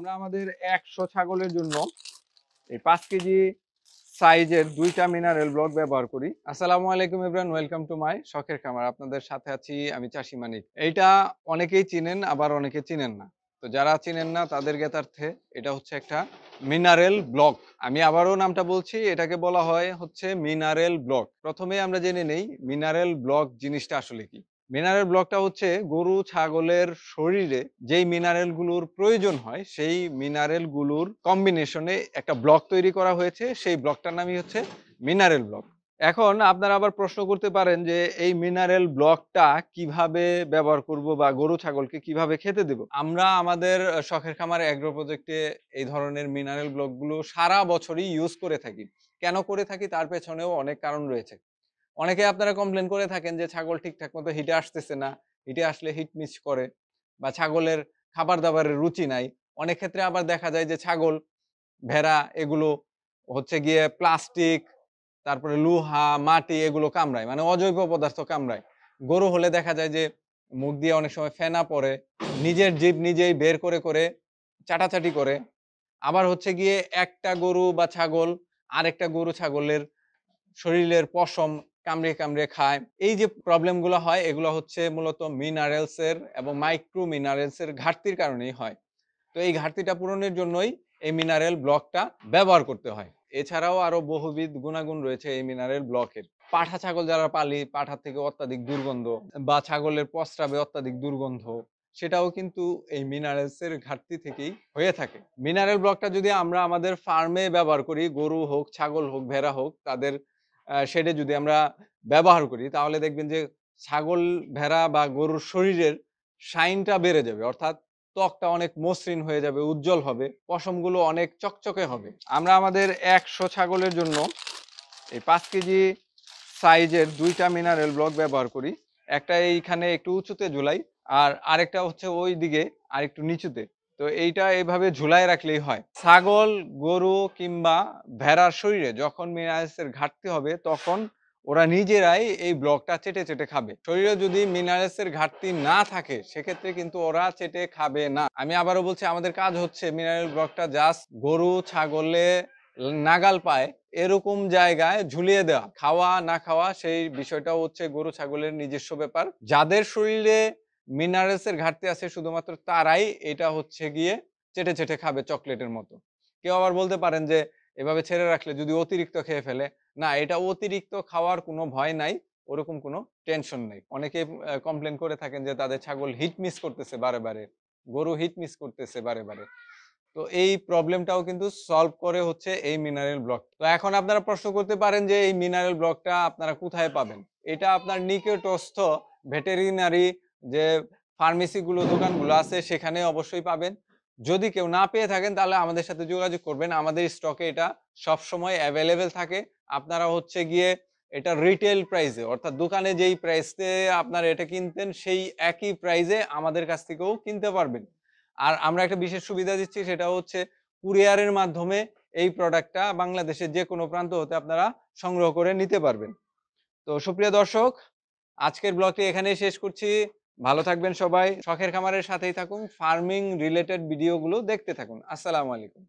আমরা আমাদের একশো ছাগলের জন্য এই পাঁচ কেজি সাইজের দুইটা মিনারেল ব্লক ব্যবহার করি আসসালামু আলাইকুম ইব্রান ওয়েলকাম টু মাই শখের খামার আপনাদের সাথে আছি আমি চাষি মানিক এইটা অনেকেই চিনেন আবার অনেকে চিনেন না তো যারা চিনেন না তাদের জ্ঞাতার্থে এটা হচ্ছে একটা মিনারেল ব্লক আমি আবারও নামটা বলছি এটাকে বলা হয় হচ্ছে মিনারেল ব্লক প্রথমে আমরা জেনে নেই মিনারেল ব্লক জিনিসটা আসলে কি মিনারেল ব্লকটা হচ্ছে গরু ছাগলের শরীরে যেই গুলোর প্রয়োজন হয় সেই মিনারেল গুলোর কম্বিনেশনে একটা ব্লক তৈরি করা হয়েছে সেই ব্লকটার নামই হচ্ছে মিনারেল ব্লক এখন আপনারা আবার প্রশ্ন করতে পারেন যে এই মিনারেল ব্লকটা কিভাবে ব্যবহার করব বা গরু ছাগলকে কিভাবে খেতে দেব আমরা আমাদের শখের খামার অ্যাগ্রো প্রজেক্টে এই ধরনের মিনারেল ব্লকগুলো সারা বছরই ইউজ করে থাকি কেন করে থাকি তার পেছনেও অনেক কারণ রয়েছে অনেকে আপনারা কমপ্লেন করে থাকেন যে ছাগল ঠিকঠাক মতো হিটে আসতেছে না হিটে আসলে হিট মিস করে বা ছাগলের খাবার দাবারের রুচি নাই অনেক ক্ষেত্রে আবার দেখা যায় যে ছাগল ভেড়া এগুলো হচ্ছে গিয়ে প্লাস্টিক তারপরে লুহা মাটি এগুলো কামড়ায় মানে অজৈব পদার্থ কামড়ায় গরু হলে দেখা যায় যে মুখ দিয়ে অনেক সময় ফেনা পড়ে নিজের জীব নিজেই বের করে করে চাটাচাটি করে আবার হচ্ছে গিয়ে একটা গরু বা ছাগল আরেকটা গরু ছাগলের শরীরের পশম কামড়ে কামড়ে খায় এই যে প্রবলেমগুলো হয় এগুলো হচ্ছে মূলত মিনারেলসের এবং মাইক্রো মিনারেলসের ঘাটতির কারণেই হয় তো এই ঘাটতিটা পূরণের জন্যই এই মিনারেল ব্লকটা ব্যবহার করতে হয় এছাড়াও আরো বহুবিধ গুণাগুণ রয়েছে এই মিনারেল ব্লকের পাঠা ছাগল যারা পালি পাঠার থেকে অত্যাধিক দুর্গন্ধ বা ছাগলের প্রস্রাবে অত্যাধিক দুর্গন্ধ সেটাও কিন্তু এই মিনারেলসের ঘাটতি থেকেই হয়ে থাকে মিনারেল ব্লকটা যদি আমরা আমাদের ফার্মে ব্যবহার করি গরু হোক ছাগল হোক ভেড়া হোক তাদের শেডে যদি আমরা ব্যবহার করি তাহলে দেখবেন যে ছাগল ভেড়া বা গরুর শরীরের শাইনটা বেড়ে যাবে অর্থাৎ ত্বকটা অনেক মসৃণ হয়ে যাবে উজ্জ্বল হবে পশমগুলো অনেক চকচকে হবে আমরা আমাদের একশো ছাগলের জন্য এই পাঁচ কেজি সাইজের দুইটা মিনারেল ব্লক ব্যবহার করি একটা এইখানে একটু উঁচুতে ঝুলাই আর আরেকটা হচ্ছে ওই দিকে আর একটু নিচুতে তো এইটা এইভাবে ঝুলাই রাখলেই হয় ছাগল গরু কিংবা ভেড়ার শরীরে যখন মিনারেলসের ঘাটতি হবে তখন ওরা নিজেরাই এই ব্লকটা চেটে চেটে খাবে শরীরে যদি মিনারেলসের ঘাটতি না থাকে সেক্ষেত্রে কিন্তু ওরা চেটে খাবে না আমি আবারও বলছি আমাদের কাজ হচ্ছে মিনারেল ব্লকটা জাস্ট গরু ছাগলে নাগাল পায় এরকম জায়গায় ঝুলিয়ে দেওয়া খাওয়া না খাওয়া সেই বিষয়টা হচ্ছে গরু ছাগলের নিজস্ব ব্যাপার যাদের শরীরে মিনারেলসের ঘাটতি আছে শুধুমাত্র তারাই এটা হচ্ছে গিয়ে চেটে চেটে খাবে চকলেটের মতো কেউ আবার বলতে পারেন যে এভাবে ছেড়ে রাখলে যদি অতিরিক্ত খেয়ে ফেলে না এটা অতিরিক্ত খাওয়ার কোনো ভয় নাই ওরকম কোনো টেনশন নেই অনেকে কমপ্লেন করে থাকেন যে তাদের ছাগল হিট মিস করতেছে বারে বারে গরু হিট মিস করতেছে বারে বারে তো এই প্রবলেমটাও কিন্তু সলভ করে হচ্ছে এই মিনারেল ব্লক তো এখন আপনারা প্রশ্ন করতে পারেন যে এই মিনারেল ব্লকটা আপনারা কোথায় পাবেন এটা আপনার নিকটস্থ ভেটেরিনারি যে ফার্মেসিগুলো দোকানগুলো আছে সেখানে অবশ্যই পাবেন যদি কেউ না পেয়ে থাকেন তাহলে আমাদের সাথে যোগাযোগ করবেন আমাদের স্টকে এটা সব সময় অ্যাভেলেবেল থাকে আপনারা হচ্ছে গিয়ে এটা রিটেল প্রাইসে অর্থাৎ দোকানে যেই প্রাইসে আপনারা এটা কিনতেন সেই একই প্রাইসে আমাদের কাছ থেকেও কিনতে পারবেন আর আমরা একটা বিশেষ সুবিধা দিচ্ছি সেটা হচ্ছে কুরিয়ারের মাধ্যমে এই প্রোডাক্টটা বাংলাদেশের যে কোনো প্রান্ত হতে আপনারা সংগ্রহ করে নিতে পারবেন তো সুপ্রিয় দর্শক আজকের ব্লগটি এখানেই শেষ করছি ভালো থাকবেন সবাই শখের খামারের সাথেই থাকুন ফার্মিং রিলেটেড ভিডিওগুলো দেখতে থাকুন আসসালামু আলাইকুম